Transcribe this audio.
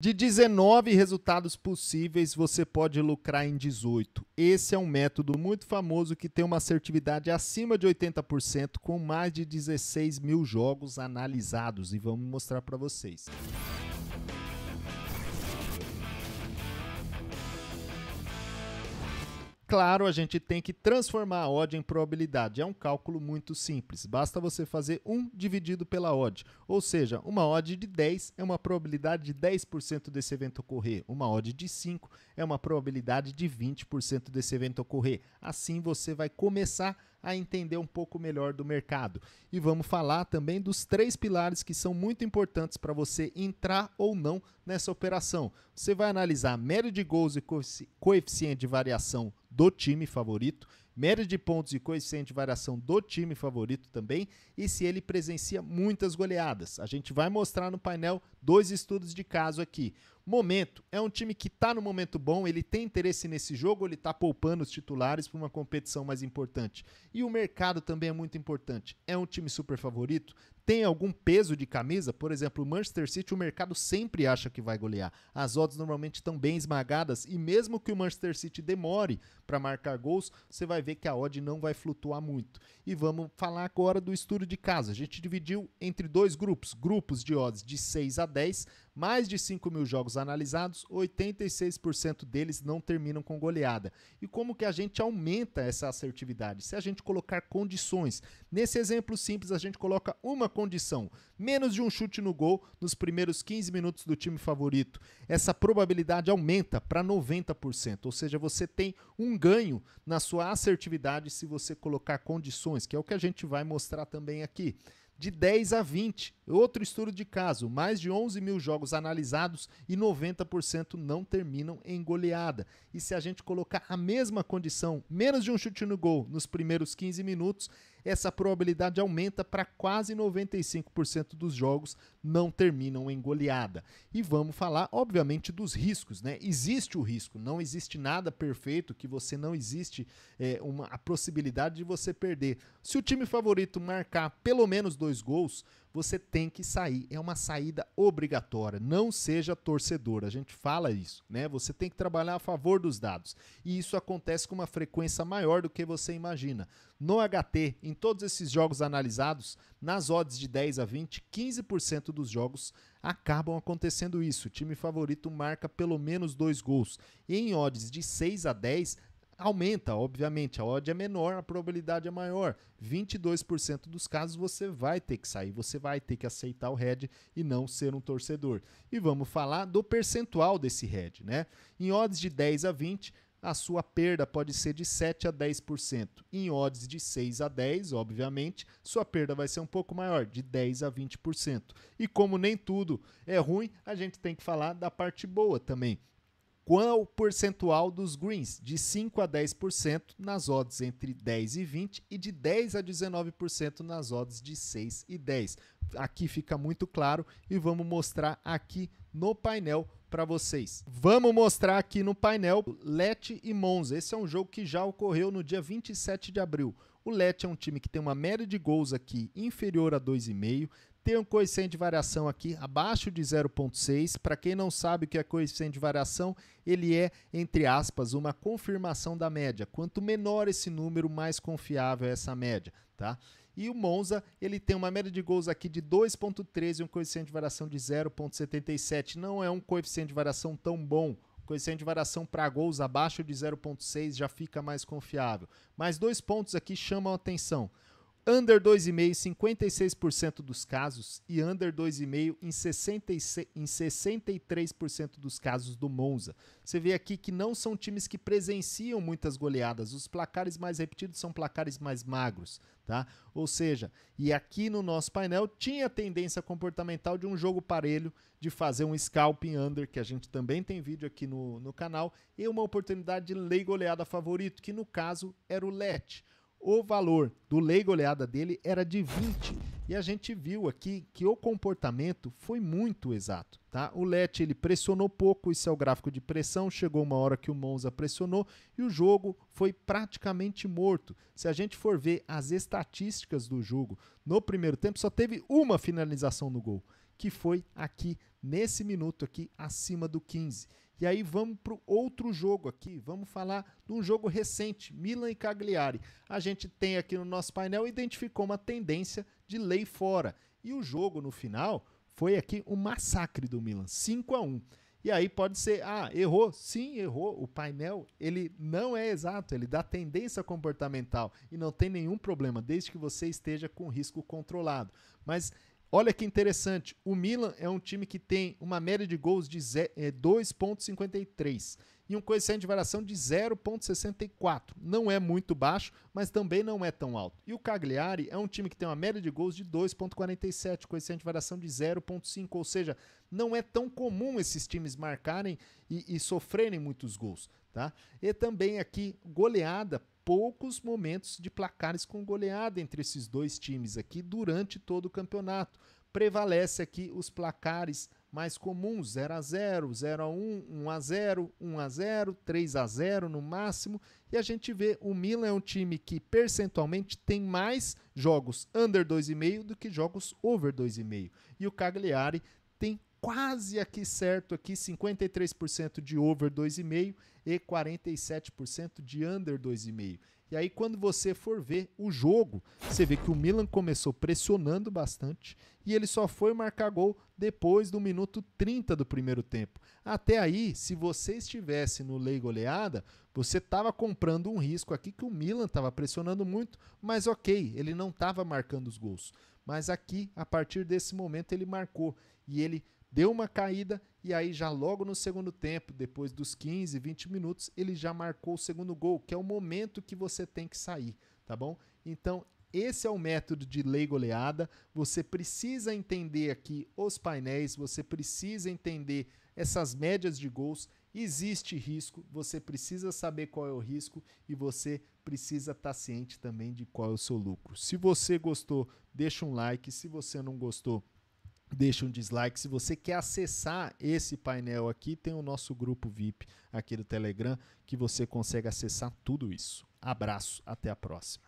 De 19 resultados possíveis, você pode lucrar em 18. Esse é um método muito famoso que tem uma assertividade acima de 80%, com mais de 16 mil jogos analisados, e vamos mostrar para vocês. Claro, a gente tem que transformar a odd em probabilidade. É um cálculo muito simples. Basta você fazer 1 dividido pela odd. Ou seja, uma odd de 10 é uma probabilidade de 10% desse evento ocorrer. Uma odd de 5 é uma probabilidade de 20% desse evento ocorrer. Assim você vai começar a entender um pouco melhor do mercado. E vamos falar também dos três pilares que são muito importantes para você entrar ou não nessa operação. Você vai analisar média de gols e coeficiente de variação do time favorito, média de pontos e coeficiente de variação do time favorito também, e se ele presencia muitas goleadas. A gente vai mostrar no painel dois estudos de caso aqui. Momento. É um time que está no momento bom, ele tem interesse nesse jogo, ele está poupando os titulares para uma competição mais importante. E o mercado também é muito importante. É um time super favorito? Tem algum peso de camisa? Por exemplo, o Manchester City, o mercado sempre acha que vai golear. As odds normalmente estão bem esmagadas e mesmo que o Manchester City demore para marcar gols, você vai ver que a odd não vai flutuar muito. E vamos falar agora do estudo de casa. A gente dividiu entre dois grupos, grupos de odds de 6 a 10 mais de 5 mil jogos analisados, 86% deles não terminam com goleada. E como que a gente aumenta essa assertividade? Se a gente colocar condições. Nesse exemplo simples, a gente coloca uma condição: menos de um chute no gol nos primeiros 15 minutos do time favorito. Essa probabilidade aumenta para 90%, ou seja, você tem um ganho na sua assertividade se você colocar condições, que é o que a gente vai mostrar também aqui de 10 a 20. Outro estudo de caso: mais de 11 mil jogos analisados e 90% não terminam em goleada. E se a gente colocar a mesma condição, menos de um chute no gol nos primeiros 15 minutos, essa probabilidade aumenta para quase 95% dos jogos não terminam em goleada. E vamos falar, obviamente, dos riscos, né? Existe o risco, não existe nada perfeito que você não existe é, uma, a possibilidade de você perder. Se o time favorito marcar pelo menos dois dois gols, você tem que sair. É uma saída obrigatória. Não seja torcedor. A gente fala isso, né? Você tem que trabalhar a favor dos dados. E isso acontece com uma frequência maior do que você imagina. No HT, em todos esses jogos analisados, nas odds de 10 a 20, 15% dos jogos acabam acontecendo isso. O time favorito marca pelo menos dois gols. E em odds de 6 a 10, aumenta, obviamente, a odd é menor, a probabilidade é maior. 22% dos casos você vai ter que sair, você vai ter que aceitar o head e não ser um torcedor. E vamos falar do percentual desse head, né? Em odds de 10 a 20, a sua perda pode ser de 7 a 10%. Em odds de 6 a 10, obviamente, sua perda vai ser um pouco maior, de 10 a 20%. E como nem tudo é ruim, a gente tem que falar da parte boa também qual o percentual dos greens, de 5 a 10% nas odds entre 10 e 20 e de 10 a 19% nas odds de 6 e 10. Aqui fica muito claro e vamos mostrar aqui no painel para vocês. Vamos mostrar aqui no painel Lete e Monza. Esse é um jogo que já ocorreu no dia 27 de abril. O Lete é um time que tem uma média de gols aqui inferior a 2,5, tem um coeficiente de variação aqui abaixo de 0,6. Para quem não sabe o que é coeficiente de variação, ele é, entre aspas, uma confirmação da média. Quanto menor esse número, mais confiável é essa média. Tá? E o Monza, ele tem uma média de gols aqui de 2.13 e um coeficiente de variação de 0.77. Não é um coeficiente de variação tão bom. coeficiente de variação para gols abaixo de 0.6 já fica mais confiável. Mas dois pontos aqui chamam a atenção. Under 2,5 56% dos casos e under 2,5 em, em 63% dos casos do Monza. Você vê aqui que não são times que presenciam muitas goleadas. Os placares mais repetidos são placares mais magros, tá? Ou seja, e aqui no nosso painel tinha a tendência comportamental de um jogo parelho de fazer um scalping under, que a gente também tem vídeo aqui no, no canal, e uma oportunidade de lei goleada favorito, que no caso era o Let. O valor do lei goleada dele era de 20. E a gente viu aqui que o comportamento foi muito exato. Tá? O Leti ele pressionou pouco, isso é o gráfico de pressão, chegou uma hora que o Monza pressionou e o jogo foi praticamente morto. Se a gente for ver as estatísticas do jogo, no primeiro tempo só teve uma finalização no gol, que foi aqui nesse minuto aqui acima do 15. E aí vamos para outro jogo aqui. Vamos falar de um jogo recente, Milan e Cagliari. A gente tem aqui no nosso painel identificou uma tendência de lei fora. E o jogo no final foi aqui um massacre do Milan, 5 a 1. E aí pode ser, ah, errou, sim, errou. O painel, ele não é exato, ele dá tendência comportamental e não tem nenhum problema, desde que você esteja com risco controlado. Mas Olha que interessante, o Milan é um time que tem uma média de gols de 2,53 é, e um coeficiente de variação de 0,64. Não é muito baixo, mas também não é tão alto. E o Cagliari é um time que tem uma média de gols de 2,47, coeficiente de variação de 0,5, ou seja, não é tão comum esses times marcarem e, e sofrerem muitos gols. Tá? E também aqui goleada poucos momentos de placares com goleada entre esses dois times aqui durante todo o campeonato. Prevalece aqui os placares mais comuns, 0 a 0, 0 a 1, 1 a 0, 1 a 0, 3 a 0 no máximo. E a gente vê o Milan é um time que percentualmente tem mais jogos under 2,5 do que jogos over 2,5. E o Cagliari tem quase aqui certo aqui, 53% de over 2,5 e 47% de under 2,5. E aí quando você for ver o jogo, você vê que o Milan começou pressionando bastante e ele só foi marcar gol depois do minuto 30 do primeiro tempo. Até aí, se você estivesse no lei goleada, você estava comprando um risco aqui que o Milan estava pressionando muito, mas OK, ele não estava marcando os gols. Mas aqui, a partir desse momento ele marcou e ele deu uma caída e aí já logo no segundo tempo, depois dos 15, 20 minutos, ele já marcou o segundo gol, que é o momento que você tem que sair, tá bom? Então, esse é o método de lei goleada. Você precisa entender aqui os painéis, você precisa entender essas médias de gols. Existe risco, você precisa saber qual é o risco e você precisa estar tá ciente também de qual é o seu lucro. Se você gostou, deixa um like. Se você não gostou, deixa um dislike. Se você quer acessar esse painel aqui, tem o nosso grupo VIP aqui do Telegram que você consegue acessar tudo isso. Abraço, até a próxima.